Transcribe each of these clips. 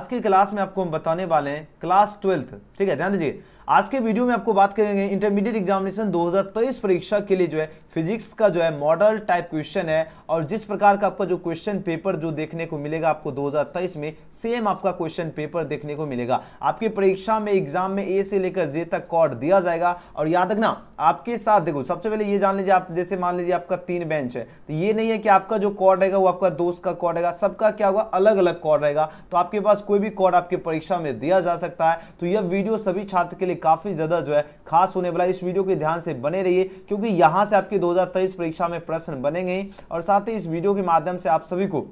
आज की क्लास में आपको हम बताने वाले हैं क्लास ट्वेल्थ ठीक है ध्यान दीजिए आज के वीडियो में आपको बात करेंगे इंटरमीडिएट एग्जामिनेशन 2023 परीक्षा के लिए जो है फिजिक्स का जो है मॉडल टाइप क्वेश्चन है और जिस प्रकार का आपका जो क्वेश्चन पेपर जो देखने को मिलेगा आपको 2023 में सेम आपका क्वेश्चन पेपर देखने को मिलेगा आपकी परीक्षा में एग्जाम में ए से लेकर जे तक कॉर्ड दिया जाएगा और याद रखना आपके साथ देखो सबसे पहले ये जान लीजिए आप जैसे मान लीजिए आपका तीन बेंच है तो ये नहीं है कि आपका जो कॉर्ड रहेगा वो आपका दोस्त का कॉर्ड रहेगा सबका क्या होगा अलग अलग कॉर्ड रहेगा तो आपके पास कोई भी कॉर्ड आपकी परीक्षा में दिया जा सकता है तो यह वीडियो सभी छात्र के लिए लिए काफ़ी ज़्यादा जो है खास होने वाला इस वीडियो के ध्यान से बने रहिए क्योंकि यहां से आपकी दो परीक्षा में प्रश्न बनेंगे और साथ ही इस वीडियो के माध्यम से आप सभी को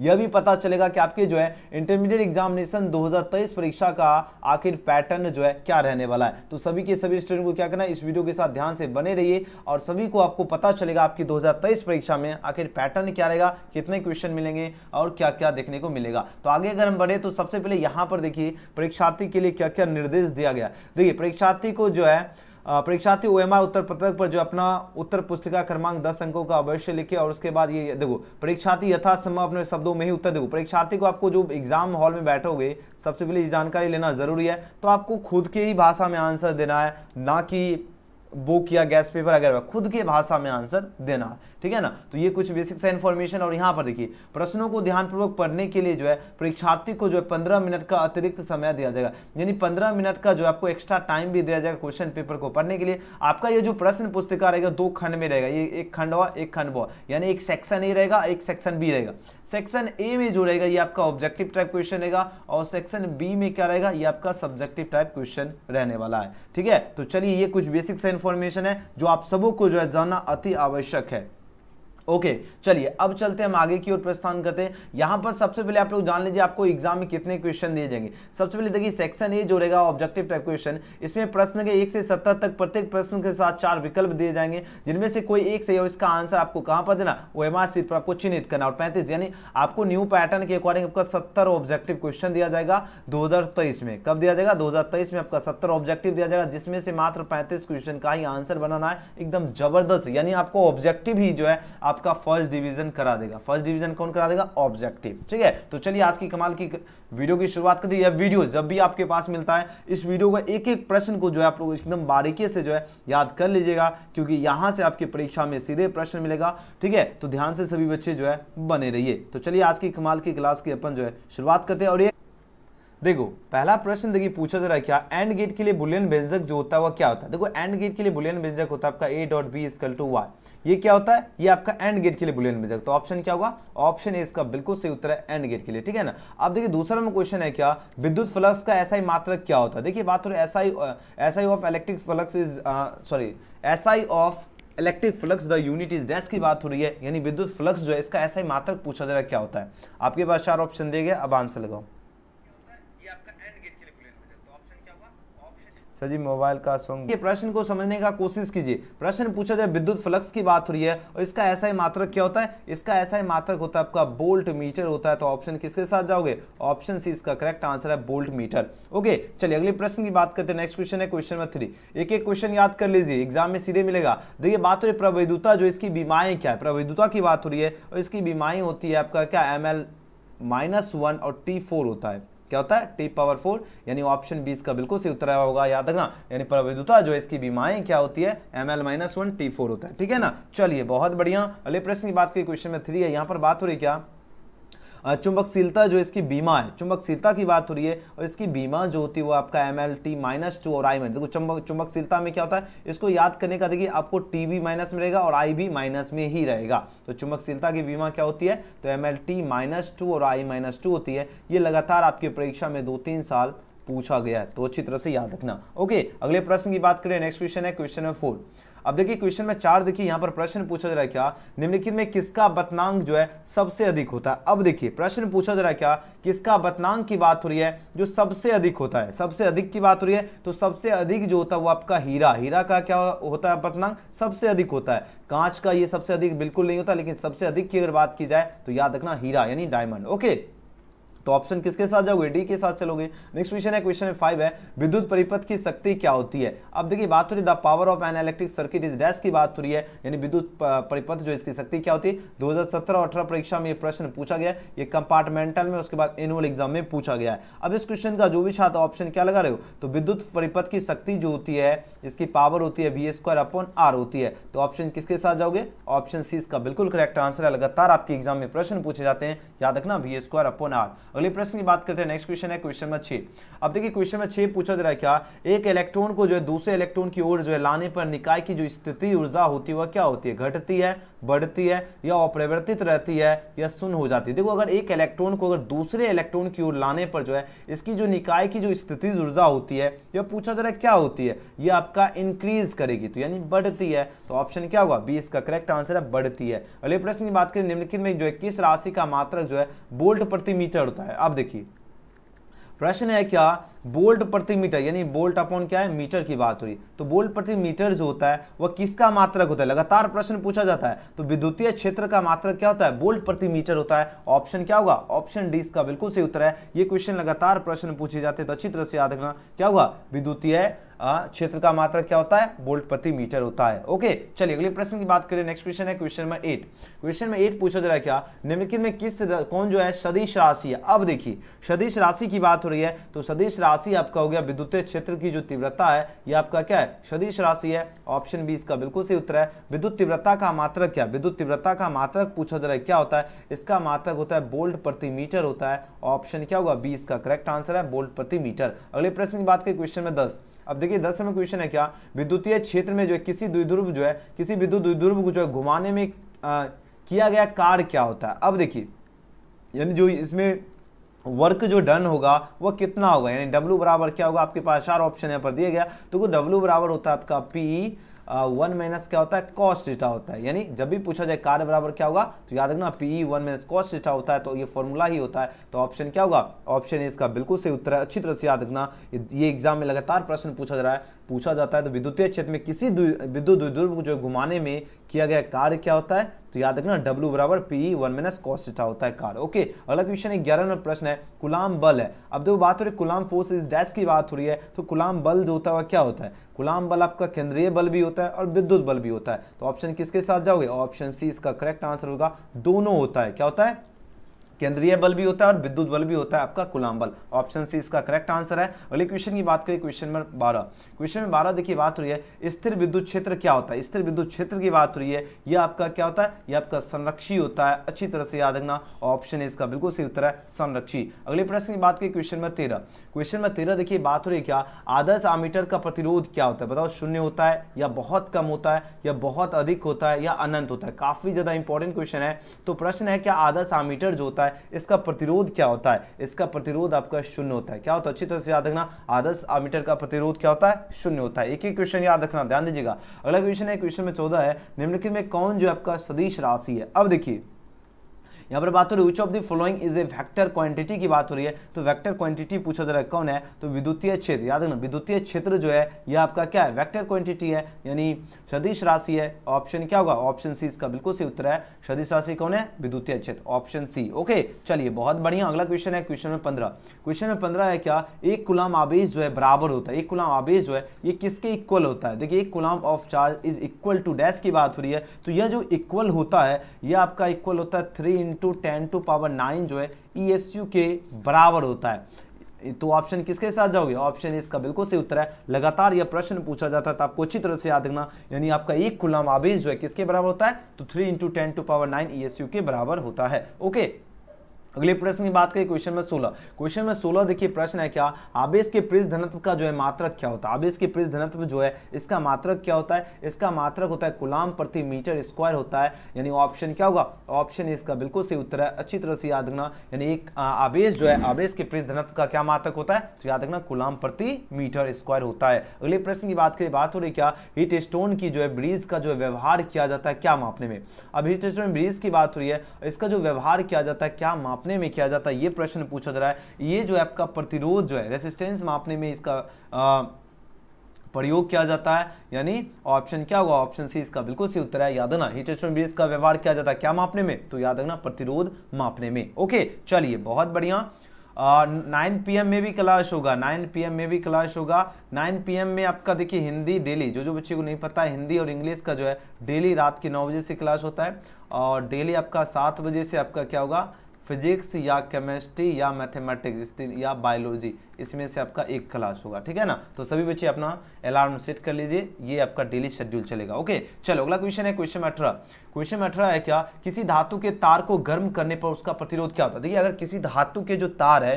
यह भी पता चलेगा कि आपके जो है इंटरमीडिएट एग्जामिनेशन 2023 परीक्षा का आखिर पैटर्न जो है क्या रहने वाला है तो सभी के सभी स्टूडेंट को क्या करना है इस वीडियो के साथ ध्यान से बने रहिए और सभी को आपको पता चलेगा आपकी 2023 परीक्षा में आखिर पैटर्न क्या रहेगा कितने क्वेश्चन मिलेंगे और क्या क्या देखने को मिलेगा तो आगे अगर हम बढ़े तो सबसे पहले यहाँ पर देखिए परीक्षार्थी के लिए क्या क्या निर्देश दिया गया देखिए परीक्षार्थी को जो है परीक्षार्थी ओ उत्तर पत्रक पर जो अपना उत्तर पुस्तिका क्रमांक दस अंकों का अवश्य लिखे और उसके बाद ये देखो परीक्षार्थी यथासम्भव अपने शब्दों में ही उत्तर देखो परीक्षार्थी को आपको जो एग्जाम हॉल में बैठोगे सबसे पहले ये जानकारी लेना जरूरी है तो आपको खुद के ही भाषा में आंसर देना है ना कि बुक या गैस पेपर अगर खुद के भाषा में आंसर देना है ठीक है ना तो ये कुछ बेसिक सा इन्फॉर्मेशन और यहाँ पर देखिए प्रश्नों को ध्यानपूर्वक पढ़ने के लिए जो है परीक्षार्थी को जो है पंद्रह मिनट का अतिरिक्त समय दिया जाएगा यानी पंद्रह मिनट का जो आपको एक्स्ट्रा टाइम भी दिया जाएगा क्वेश्चन पेपर को पढ़ने के लिए आपका ये जो प्रश्न पुस्तिका रहेगा दो खंड में रहेगा ये एक खंड हुआ एक खंड हुआ यानी एक सेक्शन ए रहेगा एक सेक्शन बी रहेगा सेक्शन ए में जो रहेगा ये आपका ऑब्जेक्टिव टाइप क्वेश्चन रहेगा और सेक्शन बी में क्या रहेगा ये आपका सब्जेक्टिव टाइप क्वेश्चन रहने वाला है ठीक है तो चलिए ये कुछ बेसिक सा इन्फॉर्मेशन है जो आप सबों को जो है जानना अति आवश्यक है ओके चलिए अब चलते हैं हम आगे की ओर प्रस्थान करते हैं यहां पर सबसे पहले आप लोग जान लीजिए आपको एग्जाम में कितने क्वेश्चन दिए जाएंगे सबसे पहले देखिए सेक्शन ए जो रहेगा ऑब्जेक्टिव टाइप क्वेश्चन इसमें प्रश्न के एक से सत्तर तक प्रत्येक प्रश्न के साथ चार विकल्प दिए जाएंगे जिनमें से कोई एक सही हो इसका आंसर आपको कहां पर देना वो एम आर सीट पर आपको चिन्हित करना और पैंतीस यानी आपको न्यू पैटर्न के अकॉर्डिंग आपका सत्तर ऑब्जेक्टिव क्वेश्चन दिया जाएगा दो में कब दिया जाएगा दो में आपका सत्तर ऑब्जेक्टिव दिया जाएगा जिसमें से मात्र पैंतीस क्वेश्चन का ही आंसर बनाना है एकदम जबरदस्त यानी आपको ऑब्जेक्टिव ही जो है आप आपका फर्स्ट डिवीजन करा देगा फर्स्ट डिवीजन कौन करा देगा ऑब्जेक्टिव ठीक है तो चलिए आज की कमाल की वीडियो की शुरुआत करते हैं वीडियो जब भी आपके पास मिलता है इस वीडियो का एक एक प्रश्न को जो है आप लोग एकदम बारीकी से जो है याद कर लीजिएगा क्योंकि यहां से आपकी परीक्षा में सीधे प्रश्न मिलेगा ठीक है तो ध्यान से सभी बच्चे जो है बने रहिए तो चलिए आज की कमाल की क्लास की अपन जो है शुरुआत करते हैं और ये देखो पहला प्रश्न देखिए पूछा जा रहा है क्या एंड गेट के लिए बुलियन व्यंजक जो होता है वह क्या होता है देखो एंड गेट के लिए बुलियन व्यंजक होता है आपका ए डॉट बी स्कल टू वाई ये क्या होता है ये आपका एंड गेट के लिए बुलियन व्यंजक तो ऑप्शन क्या होगा ऑप्शन ए इसका बिल्कुल सही उत्तर है एंड गेट के लिए ठीक है ना अब देखिए दूसरा में क्वेश्चन है क्या विद्युत फ्लक्स का ऐसा ही मात्रक क्या होता है देखिए बात हो रही है SI of electric flux is sorry ऐसा of electric flux the unit is dash की बात हो रही है यानी विद्युत फ्लक्स जो है इसका ऐसा ही मात्रक पूछा जा रहा है क्या होता है आपके पास चार ऑप्शन दिए गए अब आंसर लगाओ सजी मोबाइल का सॉन्ग ये प्रश्न को समझने का कोशिश कीजिए प्रश्न पूछा जाए विद्युत फ्लक्स की बात हो रही है और इसका ऐसा ही मात्रक क्या होता है इसका ऐसा ही मात्रक होता है आपका बोल्ट मीटर होता है तो ऑप्शन किसके साथ जाओगे ऑप्शन सी इसका करेक्ट आंसर है बोल्ट मीटर ओके चलिए अगले प्रश्न की बात करते हैं नेक्स्ट क्वेश्चन है क्वेश्चन नंबर थ्री एक एक क्वेश्चन याद कर लीजिए एग्जाम में सीधे मिलेगा देखिए बात हो रही है प्रवैधुता जो इसकी बीमाएं क्या है प्रवैधुता की बात हो रही है और इसकी बीमाएं होती है आपका क्या एम माइनस वन और टी फोर होता है क्या होता है टी पावर फोर यानी ऑप्शन बीस का बिल्कुल सही उत्तर आया होगा याद रखना यानी प्रविधुता जो इसकी बीमाएं क्या होती है M L minus one T four होता है ठीक है ना चलिए बहुत बढ़िया अगले प्रश्न की बात की क्वेश्चन में थ्री है यहाँ पर बात हो रही क्या चुंबकशीलता जो इसकी बीमा है चुंबकशीलता की बात हो रही है और इसकी बीमा जो होती है वो आपका M L T minus two और आई माइनस देखो चुंबक चुंबकशीलता में क्या होता है इसको याद करने का देखिए आपको टी भी माइनस में रहेगा और आई भी माइनस में ही रहेगा तो चुंबकशीलता की बीमा क्या होती है तो M L T minus two और आई माइनस टू होती है ये लगातार आपकी परीक्षा में दो तीन साल पूछा गया है तो अच्छी तरह से याद रखना ओके अगले प्रश्न की बात करें नेक्स्ट क्वेश्चन है क्वेश्चन नंबर फोर अब देखिए क्वेश्चन में चार देखिए यहां पर प्रश्न पूछा जा रहा है क्या निम्नलिखित में किसका बतनांग जो है सबसे अधिक होता है अब देखिए प्रश्न पूछा जा रहा है क्या किसका बतनांग की बात हो रही है जो सबसे अधिक होता है सबसे अधिक की बात हो रही है तो सबसे अधिक जो होता है वो आपका हीरा हीरा का क्या होता है बतनांग सबसे अधिक होता है कांच का ये सबसे अधिक बिल्कुल नहीं होता लेकिन सबसे अधिक की अगर बात की जाए तो याद रखना हीरा यानी डायमंड ओके तो ऑप्शन किसके साथ जाओगे डी के साथ चलोगे नेक्स्ट क्वेश्चन है क्वेश्चन फाइव है विद्युत परिपथ की शक्ति क्या होती है अब देखिए बात हो रही है the power of an electric circuit is dash की बात हो रही है यानी विद्युत परिपथ जो इसकी शक्ति क्या होती है दो हजार अठारह परीक्षा में यह प्रश्न पूछा गया ये कंपार्टमेंटल में उसके बाद एनुअल एग्जाम में पूछा गया है अब इस क्वेश्चन का जो भी छात्र ऑप्शन क्या लगा रहे हो तो विद्युत परिपथ की शक्ति जो होती है इसकी पावर होती है बी स्क्वायर अपॉन आर होती है तो ऑप्शन किसके साथ जाओगे ऑप्शन सी इसका बिल्कुल करेक्ट आंसर है लगातार आपके एग्जाम में प्रश्न पूछे जाते हैं याद रखना बी स्क्वायर अपॉन आर अगले प्रश्न की बात करते हैं नेक्स्ट क्वेश्चन है क्वेश्चन नंबर छह अब देखिए क्वेश्चन नंबर छह पूछा जा रहा है क्या एक इलेक्ट्रॉन को जो है दूसरे इलेक्ट्रॉन की ओर जो है लाने पर निकाय की जो स्थिति ऊर्जा होती है वह क्या होती है घटती है बढ़ती है या अपरिवर्तित रहती है या सुन हो जाती है देखो अगर एक इलेक्ट्रॉन को अगर दूसरे इलेक्ट्रॉन की ओर लाने पर जो है इसकी जो निकाय की जो स्थिति ऊर्जा होती है यह पूछा जा रहा है क्या होती है यह आपका इंक्रीज करेगी तो यानी बढ़ती है तो ऑप्शन क्या होगा बी इसका करेक्ट आंसर है बढ़ती है अगले प्रश्न की बात करें निम्नलिखित में जो है किस राशि का मात्रक जो है बोल्ट प्रति मीटर होता है है अब देखिए प्रश्न है क्या बोल्ट प्रति मीटर यानी बोल्ट अपॉन क्या है मीटर की बात हुई तो बोल्ट प्रति मीटर जो होता है वह किसका मात्रक होता है लगातार प्रश्न पूछा जाता है तो विद्युतीय क्षेत्र का मात्रक क्या होता है बोल्ट प्रति मीटर होता है ऑप्शन क्या होगा ऑप्शन डी इसका बिल्कुल सही उत्तर है ये क्वेश्चन लगातार प्रश्न पूछे जाते हैं तो अच्छी तरह से याद रखना क्या होगा विद्युतीय क्षेत्र का मात्र क्या होता है बोल्ट प्रति मीटर होता है ओके चलिए अगले प्रश्न की बात करें नेक्स्ट क्वेश्चन है क्वेश्चन नंबर एट क्वेश्चन में एट पूछा जा रहा है क्या निम्नलिखित में किस कौन जो है सदिश राशि है अब देखिए सदिश राशि की बात हो रही है तो सदिश राशि आपका हो गया विद्युत क्षेत्र की जो तीव्रता है यह आपका क्या है सदिश राशि है ऑप्शन बी इसका बिल्कुल सही उत्तर है विद्युत तीव्रता का मात्रक क्या विद्युत तीव्रता का मात्रक पूछा जा रहा है क्या होता है इसका मात्रक होता है बोल्ट प्रति मीटर होता है ऑप्शन क्या होगा बी इसका करेक्ट आंसर है बोल्ट प्रति मीटर अगले प्रश्न की बात करें क्वेश्चन में दस अब देखिए दस में क्वेश्चन है क्या विद्युतीय क्षेत्र में जो है किसी द्विध्रुव जो है किसी विद्युत द्विध्रुव को जो है घुमाने में आ, किया गया कार्य क्या होता है अब देखिए यानी जो इसमें वर्क जो डन होगा वह कितना होगा यानी डब्ल्यू बराबर क्या होगा आपके पास चार ऑप्शन यहाँ पर दिया गया तो डब्ल्यू बराबर होता है आपका पी वन माइनस क्या होता है कॉस डीटा होता है यानी जब भी पूछा जाए कार्य बराबर क्या होगा तो याद रखना PE one minus cos theta होता है तो ये फॉर्मूला ही होता है तो ऑप्शन क्या होगा ऑप्शन इसका बिल्कुल सही उत्तर है अच्छी तरह से याद रखना ये एग्जाम में लगातार प्रश्न पूछा जा रहा है पूछा जाता है तो विद्युतीय क्षेत्र में किसी विद्युत जो घुमाने में किया गया कार्य क्या होता है तो याद रखना W बराबर पी वन माइनस कॉस्टा होता है कार्य ओके अगला क्वेश्चन है ग्यारह नंबर प्रश्न है कुलाम बल है अब देखो बात हो रही है कुलाम फोर्स इस डैश की बात हो रही है तो कुलाम बल जो होता है क्या होता है कुलाम बल आपका केंद्रीय बल भी होता है और विद्युत बल भी होता है तो ऑप्शन किसके साथ जाओगे ऑप्शन सी इसका करेक्ट आंसर होगा दोनों होता है क्या होता है केंद्रीय बल भी होता है और विद्युत बल भी होता है आपका कुलाम बल ऑप्शन सी इसका करेक्ट आंसर है अगले क्वेश्चन की बात करें क्वेश्चन नंबर बारह क्वेश्चन नंबर बारह देखिए बात हो रही है स्थिर विद्युत क्षेत्र क्या होता है स्थिर विद्युत क्षेत्र की बात हो रही है यह आपका क्या होता है यह आपका संरक्षी होता है अच्छी तरह से याद रखना ऑप्शन इसका बिल्कुल सही उत्तर है संरक्षी अगले प्रश्न की बात करिए क्वेश्चन नंबर तेरह क्वेश्चन नंबर तेरह देखिए बात हो रही है क्या आदर्श आमीटर का प्रतिरोध क्या होता है बताओ शून्य होता है या बहुत कम होता है या बहुत अधिक होता है या अनंत होता है काफी ज्यादा इंपॉर्टेंट क्वेश्चन है तो प्रश्न है क्या आदर्श आमीटर जो होता है है इसका प्रतिरोध क्या होता है इसका प्रतिरोध आपका शून्य होता है क्या होता है अच्छी तरह से याद रखना आदर्श आमीटर का प्रतिरोध क्या होता है शून्य होता है एक ही क्वेश्चन याद रखना ध्यान दीजिएगा अगला क्वेश्चन है क्वेश्चन में चौदह है निम्नलिखित में कौन जो आपका सदीश राशि है अब देखिए यहाँ पर बात हो रही है which of the following is a vector quantity की बात हो रही है तो वैक्टर क्वांटिटी पूछा है कौन है तो विद्युतीय क्षेत्र याद रखना विद्युतीय क्षेत्र जो है यह आपका क्या है वैक्टर क्वांटिटी है यानी सदिश राशि है ऑप्शन क्या होगा ऑप्शन सी इसका बिल्कुल सही उत्तर है सदिश राशि कौन है विद्युतीय क्षेत्र ऑप्शन सी ओके चलिए बहुत बढ़िया अगला क्वेश्चन है क्वेश्चन नंबर पंद्रह क्वेश्चन नंबर पंद्रह है क्या एक गुलाम आवेश जो है बराबर होता है एक गुलाम आवेश जो है ये किसके इक्वल होता है देखिए एक coulomb of charge is equal to dash की बात हो रही है तो यह जो इक्वल होता है यह आपका इक्वल होता है three into ten to power nine जो है ई e के बराबर होता है तो ऑप्शन किसके साथ जाओगे ऑप्शन इसका बिल्कुल सही उत्तर है लगातार यह प्रश्न पूछा जाता है तो आपको अच्छी तरह से याद रखना यानी आपका एक गुलाम आवेश जो है किसके बराबर होता है तो three into ten to power nine E के बराबर होता है ओके okay? अगले प्रश्न की बात करें क्वेश्चन में सोलह क्वेश्चन में सोलह देखिए प्रश्न है क्या आवेश के प्रिज धनत्व का जो है मात्रक क्या होता है आवेश के प्रिज धनत्व जो है इसका मात्रक क्या होता है इसका मात्रक होता है गुलाम प्रति मीटर स्क्वायर होता है यानी ऑप्शन क्या होगा ऑप्शन इसका बिल्कुल सही उत्तर है अच्छी तरह से याद रखना यानी एक आवेश जो है आवेश के प्रिज धनत्व का क्या मात्रक होता है तो याद रखना गुलाम प्रति मीटर स्क्वायर होता है अगले प्रश्न की बात करें बात हो रही क्या हिट स्टोन की जो है ब्रिज का जो व्यवहार किया जाता है क्या मापने में अब हिट स्टोन ब्रिज की बात हो रही है इसका जो व्यवहार किया जाता है क्या मापने मापने में किया जाता है ये प्रश्न पूछा जा रहा है ये जो आपका प्रतिरोध जो है रेसिस्टेंस मापने में इसका आ, प्रयोग किया जाता है यानी ऑप्शन क्या होगा ऑप्शन सी इसका बिल्कुल सही उत्तर है याद रखना हिटेशन ब्रिज का व्यवहार किया जाता है क्या मापने में तो याद रखना प्रतिरोध मापने में ओके चलिए बहुत बढ़िया नाइन पी में भी क्लास होगा नाइन पी में भी क्लास होगा नाइन पी में आपका देखिए हिंदी डेली जो जो बच्चे को नहीं पता है हिंदी और इंग्लिश का जो है डेली रात के नौ बजे से क्लास होता है और डेली आपका सात बजे से आपका क्या होगा फिजिक्स या केमिस्ट्री या मैथमेटिक्स या बायोलॉजी इसमें से आपका एक क्लास होगा ठीक है ना तो सभी बच्चे अपना अलार्म सेट कर लीजिए ये आपका डेली शेड्यूल चलेगा ओके चलो अगला क्वेश्चन है क्वेश्चन अठारह क्वेश्चन अठारह है क्या किसी धातु के तार को गर्म करने पर उसका प्रतिरोध क्या होता है देखिए अगर किसी धातु के जो तार है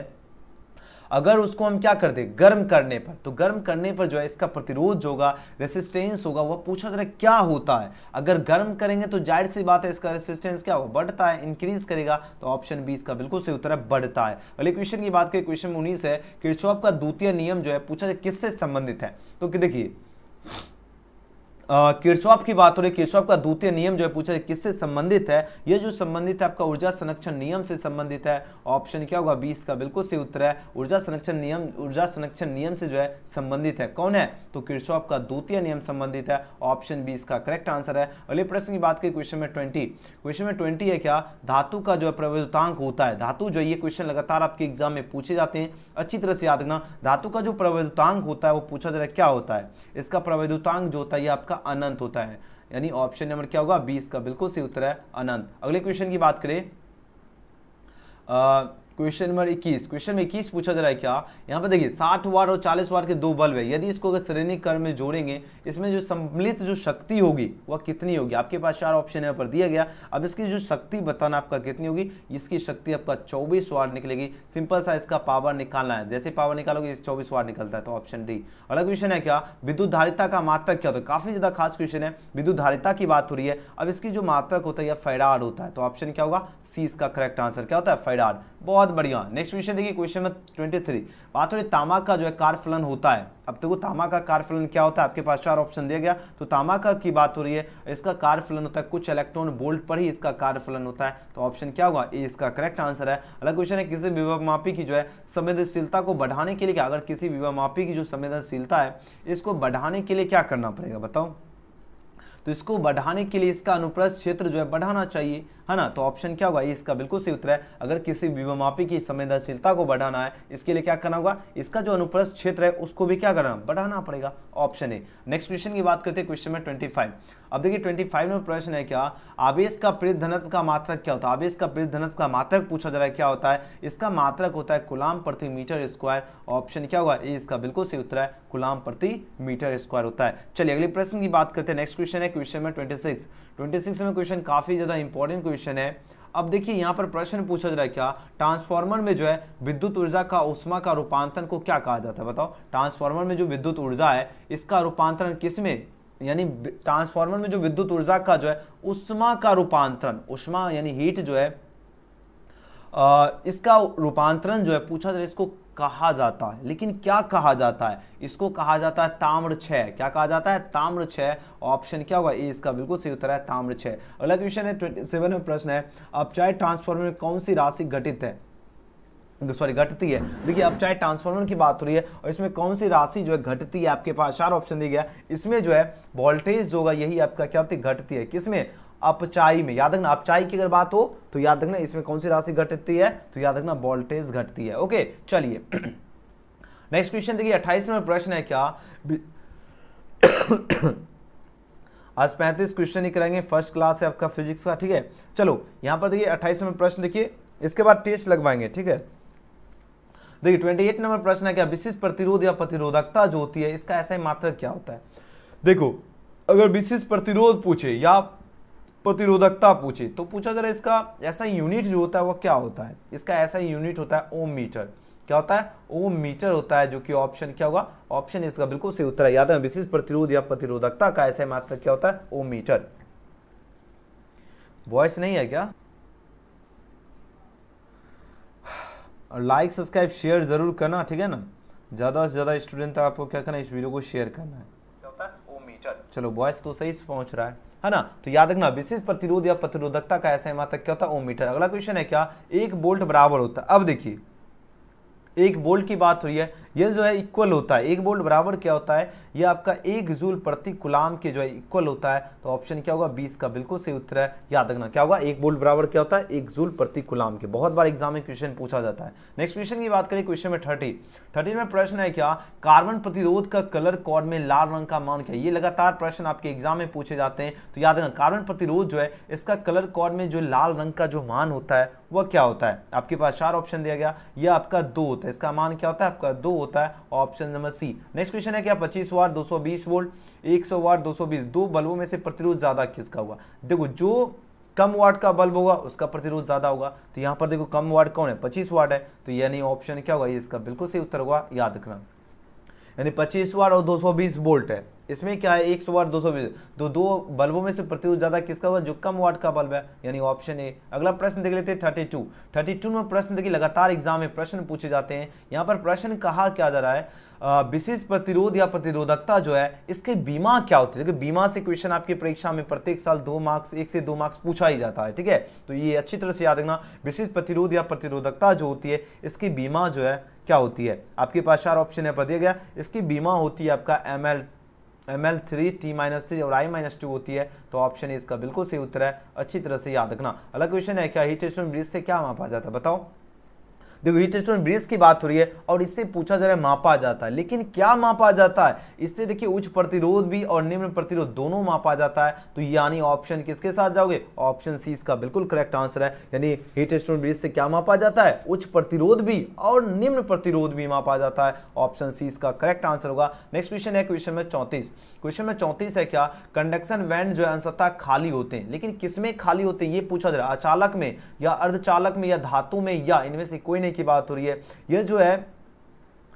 अगर उसको हम क्या कर दे गर्म करने पर तो गर्म करने पर जो है इसका प्रतिरोध जो होगा रेसिस्टेंस होगा वह पूछा जरा क्या होता है अगर गर्म करेंगे तो जाहिर सी बात है इसका रेसिस्टेंस क्या होगा बढ़ता है इंक्रीज करेगा तो ऑप्शन बी इसका बिल्कुल सही उत्तर है बढ़ता है अगले क्वेश्चन की बात करें क्वेश्चन उन्नीस है किरचॉप का द्वितीय नियम जो है पूछा जाए किससे संबंधित है तो देखिए किरचॉप की बात हो रही है किरचॉप का द्वितीय नियम जो है पूछा है किससे संबंधित है ये जो संबंधित है आपका ऊर्जा संरक्षण नियम से संबंधित है ऑप्शन क्या होगा बीस का बिल्कुल सही उत्तर है ऊर्जा संरक्षण नियम ऊर्जा संरक्षण नियम से जो है संबंधित है कौन है तो किरचॉप का द्वितीय नियम संबंधित है ऑप्शन बीस का करेक्ट आंसर है अगले प्रश्न की बात करें क्वेश्चन में ट्वेंटी क्वेश्चन में ट्वेंटी है क्या धातु का जो है प्रवृत्तांक होता है धातु जो ये क्वेश्चन लगातार आपके एग्जाम में पूछे जाते हैं अच्छी तरह से याद रखना धातु का जो प्रवृत्तांक होता है वो पूछा जा रहा है क्या होता है इसका प्रवृत्तांक जो होता है ये आपका अनंत होता है यानी ऑप्शन नंबर क्या होगा बीस का बिल्कुल सही उत्तर है अनंत अगले क्वेश्चन की बात करें क्वेश्चन नंबर इक्कीस क्वेश्चन में इक्कीस पूछा जा रहा है क्या यहाँ पर देखिए साठ वाट और चालीस वाट के दो बल्ब है यदि इसको अगर श्रेणी क्रम में जोड़ेंगे इसमें जो सम्मिलित जो शक्ति होगी वह कितनी होगी आपके पास चार ऑप्शन यहाँ पर दिया गया अब इसकी जो शक्ति बताना आपका कितनी होगी इसकी शक्ति आपका चौबीस वार निकलेगी सिंपल सा इसका पावर निकालना है जैसे पावर निकालोगे चौबीस वार निकलता है तो ऑप्शन डी अगला क्वेश्चन है क्या विद्युत धारिता का मात्रक क्या होता तो है काफी ज्यादा खास क्वेश्चन है विद्युत धारिता की बात हो रही है अब इसकी जो मात्रक होता है यह फैराड होता है तो ऑप्शन क्या होगा सी इसका करेक्ट आंसर क्या होता है फैराड बहुत बढ़िया नेक्स्ट क्वेश्चन देखिए क्वेश्चन नंबर ट्वेंटी थ्री बात हो रही तामा का जो है कार्फलन होता है अब देखो तो तामा का कार्फलन क्या होता है आपके पास चार ऑप्शन दिया गया तो तामा का की बात हो रही है इसका कार्फलन होता है कुछ इलेक्ट्रॉन बोल्ट पर ही इसका कार्फलन होता है तो ऑप्शन क्या होगा इसका करेक्ट आंसर है अलग क्वेश्चन है किसी विवाह मापी की जो है संवेदनशीलता को बढ़ाने के लिए अगर किसी विवाह मापी की जो संवेदनशीलता है इसको बढ़ाने के लिए क्या करना पड़ेगा बताओ तो इसको बढ़ाने के लिए इसका अनुप्रस्थ क्षेत्र जो है बढ़ाना चाहिए है ना तो ऑप्शन क्या होगा ये इसका बिल्कुल सही उत्तर है अगर किसी बीमापी की संवेदनशीलता को बढ़ाना है इसके लिए क्या करना होगा इसका जो अनुप्रस्थ क्षेत्र है उसको भी क्या करना बढ़ाना पड़ेगा ऑप्शन ए नेक्स्ट क्वेश्चन की बात करते हैं क्वेश्चन में ट्वेंटी अब देखिए ट्वेंटी में प्रश्न है क्या आवेश का प्रेत धनत्व का मात्रक क्या होता है आवेश का प्रेत धनत्व का मात्रक पूछा जा रहा है क्या होता है इसका मात्रक होता है कुलाम प्रति मीटर स्क्वायर ऑप्शन क्या होगा ये इसका बिल्कुल सही उत्तर है कुलाम प्रति मीटर स्क्वायर होता है चलिए अगले प्रश्न की बात करते हैं नेक्स्ट क्वेश्चन है क्वेश्चन में ट्वेंटी ट्वेंटी सिक्स में क्वेश्चन काफ़ी ज़्यादा इंपॉर्टेंट क्वेश्चन है अब देखिए यहाँ पर प्रश्न पूछा जा रहा है क्या ट्रांसफार्मर में जो है विद्युत ऊर्जा का उष्मा का रूपांतरण को क्या कहा जाता है बताओ ट्रांसफार्मर में जो विद्युत ऊर्जा है इसका रूपांतरण किस में यानी ट्रांसफार्मर में जो विद्युत ऊर्जा का जो है उष्मा का रूपांतरण उष्मा यानी हीट जो है आ, इसका रूपांतरण जो है पूछा जा रहा है इसको कहा जाता है लेकिन क्या कहा जाता है इसको कहा जाता है ताम्र छः क्या कहा जाता है ताम्र छः ऑप्शन क्या होगा ए इसका बिल्कुल सही उत्तर है ताम्र छः अगला क्वेश्चन है ट्वेंटी सेवन में प्रश्न है अपचाय ट्रांसफॉर्मर में कौन सी राशि घटित है सॉरी घटती है देखिए अब चाहे ट्रांसफॉर्मर की बात हो रही है और इसमें कौन सी राशि जो है घटती है आपके पास चार ऑप्शन दिया गया इसमें जो है वोल्टेज जो होगा यही आपका क्या होती है घटती है किसमें अपचाई में याद रखना अपचाई की अगर बात हो तो याद रखना इसमें कौन सी राशि घटती है तो याद रखना वोल्टेज घटती है ओके चलिए नेक्स्ट क्वेश्चन देखिए अट्ठाईस नंबर प्रश्न है क्या आज पैंतीस क्वेश्चन ही कराएंगे फर्स्ट क्लास है आपका फिजिक्स का ठीक है चलो यहां पर देखिए अट्ठाईस नंबर प्रश्न देखिए इसके बाद टेस्ट लगवाएंगे ठीक है देखिए ट्वेंटी एट नंबर प्रश्न है क्या विशिष्ट प्रतिरोध या प्रतिरोधकता जो होती है इसका ऐसा ही मात्रक क्या होता है देखो अगर विशिष्ट प्रतिरोध पूछे या प्रतिरोधकता पूछे तो पूछा जरा इसका ऐसा यूनिट जो होता है वो क्या होता है इसका ऐसा यूनिट होता है ओम मीटर क्या होता है ओम मीटर होता है जो कि ऑप्शन क्या होगा ऑप्शन इसका बिल्कुल सही उत्तर है याद है विशिष्ट प्रतिरोध या प्रतिरोधकता का ऐसा मात्र क्या होता है ओम मीटर वॉइस नहीं है क्या लाइक सब्सक्राइब शेयर जरूर करना ठीक है ना ज़्यादा से ज़्यादा स्टूडेंट तक आपको क्या करना है इस वीडियो को शेयर करना है क्या होता है ओम मीटर चलो वॉइस तो सही से पहुंच रहा है है ना तो याद रखना विशेष प्रतिरोध या प्रतिरोधकता का ऐसा मात्र क्या होता है ओम मीटर अगला क्वेश्चन है क्या एक बोल्ट बराबर होता है अब देखिए एक बोल्ट की बात हुई है यह जो है इक्वल होता है एक वोल्ट बराबर क्या होता है यह आपका एक जूल प्रति गुलाम के जो है इक्वल होता है तो ऑप्शन क्या होगा बीस का बिल्कुल सही उत्तर है याद रखना क्या होगा एक वोल्ट बराबर क्या होता है एक जूल प्रति गुलाम के बहुत बार एग्जाम में क्वेश्चन पूछा जाता है नेक्स्ट क्वेश्चन की बात करें क्वेश्चन में थर्टी थर्टी में प्रश्न है क्या कार्बन प्रतिरोध का कलर कॉड में लाल रंग का मान क्या ये लगातार प्रश्न आपके एग्जाम में पूछे जाते हैं तो याद रखना कार्बन प्रतिरोध जो है इसका कलर कॉड में जो लाल रंग का जो मान होता है वह क्या होता है आपके पास चार ऑप्शन दिया गया यह आपका दो होता है इसका मान क्या होता है आपका दो होता है option number C next question है क्या 25 वार 220 वोल्ट 100 वाट 220 दो बल्बों में से प्रतिरोध ज्यादा किसका हुआ देखो जो कम वाट का बल्ब होगा उसका प्रतिरोध ज़्यादा होगा तो यहां पर देखो कम वाट कौन है 25 वाट है तो यानी ऑप्शन क्या होगा ये इसका बिल्कुल सही उत्तर होगा याद रखना यानी पच्चीस वाट और 220 वोल्ट है इसमें क्या है एक सौ वाट दो सौ बीस तो दो बल्बों में से प्रतिरोध ज़्यादा किसका हुआ जो कम वाट का बल्ब है यानी ऑप्शन ए अगला प्रश्न देख लेते हैं थर्टी टू थर्टी टू में प्रश्न देखिए लगातार एग्जाम में प्रश्न पूछे जाते हैं यहाँ पर प्रश्न कहा क्या जा रहा है विशेष प्रतिरोध या प्रतिरोधकता जो है इसके बीमा क्या होती है देखिए बीमा से क्वेश्चन आपकी परीक्षा में प्रत्येक साल दो मार्क्स एक से दो मार्क्स पूछा ही जाता है ठीक है तो ये अच्छी तरह से याद रखना विशेष प्रतिरोध या प्रतिरोधकता जो होती है इसकी बीमा जो है क्या होती है आपके पास चार ऑप्शन है पर दिया गया इसकी बीमा होती है आपका M L M L three T minus three और आई माइनस टू होती है तो ऑप्शन इसका बिल्कुल सही उत्तर है अच्छी तरह से याद रखना अलग क्वेश्चन है क्या हीट स्टोन ब्रिज से क्या मापा जाता है बताओ देखो हीट स्टोन ब्रिज की बात हो रही है और इससे पूछा जा रहा है मापा जाता है लेकिन क्या मापा जाता है इससे देखिए उच्च प्रतिरोध भी और निम्न प्रतिरोध दोनों मापा जाता है तो यानी ऑप्शन किसके साथ जाओगे ऑप्शन सी इसका बिल्कुल करेक्ट आंसर है यानी हीट स्टोन ब्रिज से क्या मापा जाता है उच्च प्रतिरोध भी और निम्न प्रतिरोध भी मापा जाता है ऑप्शन सी इसका करेक्ट आंसर होगा नेक्स्ट क्वेश्चन है क्वेश्चन में चौंतीस क्वेश्चन में चौंतीस है क्या कंडक्शन वैंड जो है अंशतः खाली होते हैं लेकिन किसमें खाली होते हैं ये पूछा जा रहा है अचालक में या अर्धचालक में या धातु में या इनमें से कोई नहीं की बात हो रही है यह जो है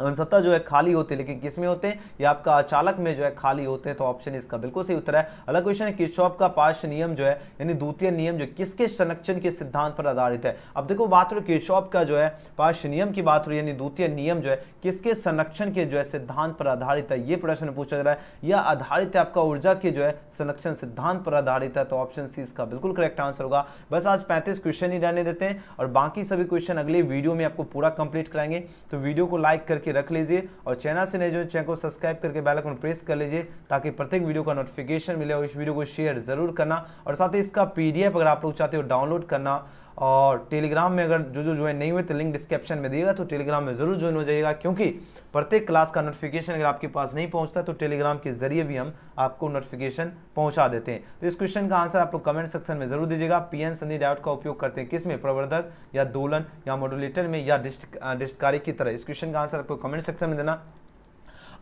अंशतः जो है खाली होते हैं लेकिन किस में होते हैं या आपका अचालक में जो है खाली होते हैं तो ऑप्शन इसका बिल्कुल सही उत्तर है अलग क्वेश्चन है किशोप का पार्श नियम जो है यानी द्वितीय नियम जो किसके संरक्षण के सिद्धांत पर आधारित है अब देखो बात हो किशोप का जो है पार्श नियम की बात हो रही यानी द्वितीय नियम जो है किसके संरक्षण के जो है सिद्धांत पर आधारित है ये प्रश्न पूछा जा रहा है यह आधारित है आपका ऊर्जा के जो है संरक्षण सिद्धांत पर आधारित है तो ऑप्शन सी इसका बिल्कुल करेक्ट आंसर होगा बस आज पैंतीस क्वेश्चन ही रहने देते हैं और बाकी सभी क्वेश्चन अगले वीडियो में आपको पूरा कंप्लीट कराएंगे तो वीडियो को लाइक करके करके रख लीजिए और चैनल से नए जो चैनल को सब्सक्राइब करके बेल आइकन प्रेस कर लीजिए ताकि प्रत्येक वीडियो का नोटिफिकेशन मिले और इस वीडियो को शेयर जरूर करना और साथ ही इसका पीडीएफ अगर आप लोग चाहते हो डाउनलोड करना और टेलीग्राम में अगर जो जो ज्वाइन नहीं हुए तो लिंक डिस्क्रिप्शन में दिएगा तो टेलीग्राम में ज़रूर ज्वाइन हो जाएगा क्योंकि प्रत्येक क्लास का नोटिफिकेशन अगर आपके पास नहीं पहुंचता तो टेलीग्राम के जरिए भी हम आपको नोटिफिकेशन पहुंचा देते हैं तो इस क्वेश्चन का आंसर आप लोग कमेंट सेक्शन में जरूर दीजिएगा पी एन संधि डायट का उपयोग करते हैं किस में प्रवर्धक या दोलन या मॉडुलेटर में या डिस्ट डिस्टकारी की तरह इस क्वेश्चन का आंसर आपको कमेंट सेक्शन में देना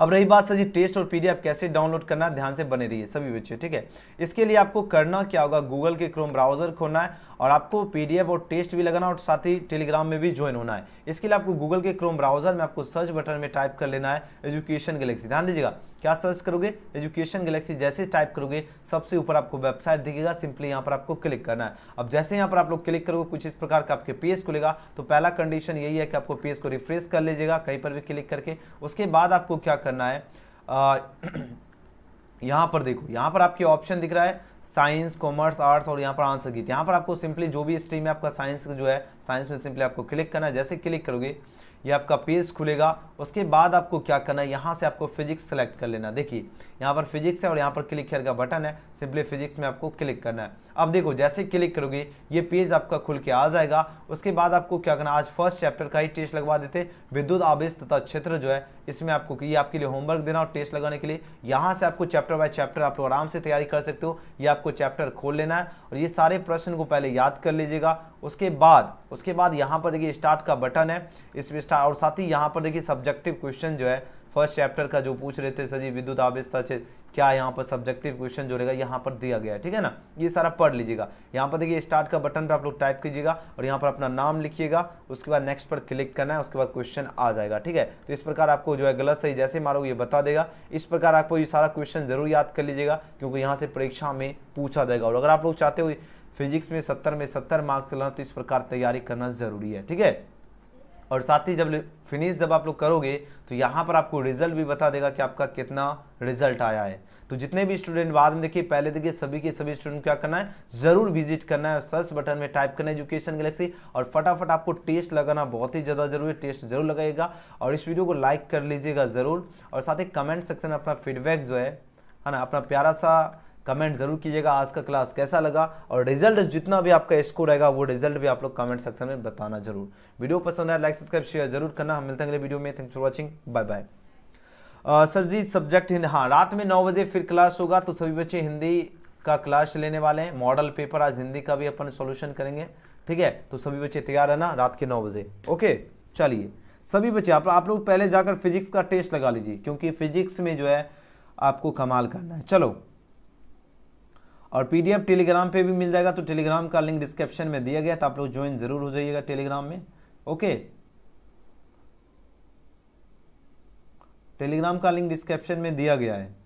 अब रही बात सर जी टेस्ट और पीडीएफ कैसे डाउनलोड करना ध्यान से बने रहिए सभी बच्चे ठीक है इसके लिए आपको करना क्या होगा गूगल के क्रोम ब्राउजर खोलना है और आपको पीडीएफ और टेस्ट भी लगाना और साथ ही टेलीग्राम में भी ज्वाइन होना है इसके लिए आपको गूगल के क्रोम ब्राउजर में आपको सर्च बटन में टाइप कर लेना है एजुकेशन गैलेक्सी ध्यान दीजिएगा क्या सर्च करोगे एजुकेशन गैलेक्सी जैसे टाइप करोगे सबसे ऊपर आपको वेबसाइट दिखेगा सिंपली यहाँ पर आपको क्लिक करना है अब जैसे यहाँ पर आप लोग क्लिक करोगे कुछ इस प्रकार का आपके पेज खुलेगा तो पहला कंडीशन यही है कि आपको पेज को रिफ्रेश कर लीजिएगा कहीं पर भी क्लिक करके उसके बाद आपको क्या करना है यहाँ पर देखो यहाँ पर आपके ऑप्शन दिख रहा है साइंस कॉमर्स आर्ट्स और यहाँ पर आंसर की यहाँ पर आपको सिंपली जो भी स्ट्रीम है आपका साइंस जो है साइंस में सिंपली आपको क्लिक करना है जैसे क्लिक करोगे ये आपका पेज खुलेगा उसके बाद आपको क्या करना है यहाँ से आपको फिजिक्स सेलेक्ट कर लेना देखिए यहाँ पर फिजिक्स है और यहाँ पर क्लिक हेयर का बटन है सिंपली फिजिक्स में आपको क्लिक करना है अब देखो जैसे क्लिक करोगे ये पेज आपका खुल के आ जाएगा उसके बाद आपको क्या करना आज फर्स्ट चैप्टर का ही टेस्ट लगवा देते विद्युत आवेश तथा क्षेत्र जो है इसमें आपको ये आपके लिए होमवर्क देना और टेस्ट लगाने के लिए यहाँ से आपको चैप्टर बाय चैप्टर आप लोग आराम से तैयारी कर सकते हो ये आपको चैप्टर खोल लेना है और ये सारे प्रश्न को पहले याद कर लीजिएगा उसके बाद उसके बाद यहाँ पर देखिए स्टार्ट का बटन है इसमें स्टार्ट और साथ ही यहाँ पर देखिए सब्जेक्टिव क्वेश्चन जो है फर्स्ट चैप्टर का जो पूछ रहे थे सर जी विद्युत आवेशता क्षेत्र क्या यहाँ पर सब्जेक्टिव क्वेश्चन जो रहेगा यहाँ पर दिया गया है ठीक है ना ये सारा पढ़ लीजिएगा यहाँ पर देखिए स्टार्ट का बटन पे आप लोग टाइप कीजिएगा और यहाँ पर अपना नाम लिखिएगा उसके बाद नेक्स्ट पर क्लिक करना है उसके बाद क्वेश्चन आ जाएगा ठीक है तो इस प्रकार आपको जो है गलत सही जैसे मारो ये बता देगा इस प्रकार आपको ये सारा क्वेश्चन जरूर याद कर लीजिएगा क्योंकि यहाँ से परीक्षा में पूछा जाएगा और अगर आप लोग चाहते हो फिजिक्स में सत्तर में सत्तर मार्क्स लाना तो इस प्रकार तैयारी करना जरूरी है ठीक है और साथ ही जब फिनिश जब आप लोग करोगे तो यहाँ पर आपको रिजल्ट भी बता देगा कि आपका कितना रिजल्ट आया है तो जितने भी स्टूडेंट बाद में देखिए पहले देखिए सभी के सभी स्टूडेंट क्या करना है जरूर विजिट करना है सर्च बटन में टाइप करना है एजुकेशन गैलेक्सी और फटाफट आपको टेस्ट लगाना बहुत ही ज़्यादा जरूरी है टेस्ट जरूर लगाएगा और इस वीडियो को लाइक कर लीजिएगा ज़रूर और साथ ही कमेंट सेक्शन में अपना फीडबैक जो है है ना अपना प्यारा सा कमेंट जरूर कीजिएगा आज का क्लास कैसा लगा और रिजल्ट जितना भी आपका स्कोर रहेगा वो रिजल्ट भी आप लोग कमेंट सेक्शन में बताना जरूर वीडियो पसंद आया लाइक सब्सक्राइब शेयर जरूर करना हम मिलते हैं अगले वीडियो में thanks for watching bye bye sir ji subject Hindi हाँ रात में नौ बजे फिर क्लास होगा तो सभी बच्चे हिंदी का क्लास लेने वाले हैं मॉडल पेपर आज हिंदी का भी अपन सोल्यूशन करेंगे ठीक है तो सभी बच्चे तैयार है ना रात के नौ बजे ओके चलिए सभी बच्चे आप आप लोग पहले जाकर फिजिक्स का टेस्ट लगा लीजिए क्योंकि फिजिक्स में जो है आपको कमाल करना है चलो और पीडीएफ टेलीग्राम पे भी मिल जाएगा तो टेलीग्राम का लिंक डिस्क्रिप्शन में दिया गया तो आप लोग ज्वाइन जरूर हो जाइएगा टेलीग्राम में ओके टेलीग्राम का लिंक डिस्क्रिप्शन में दिया गया है तो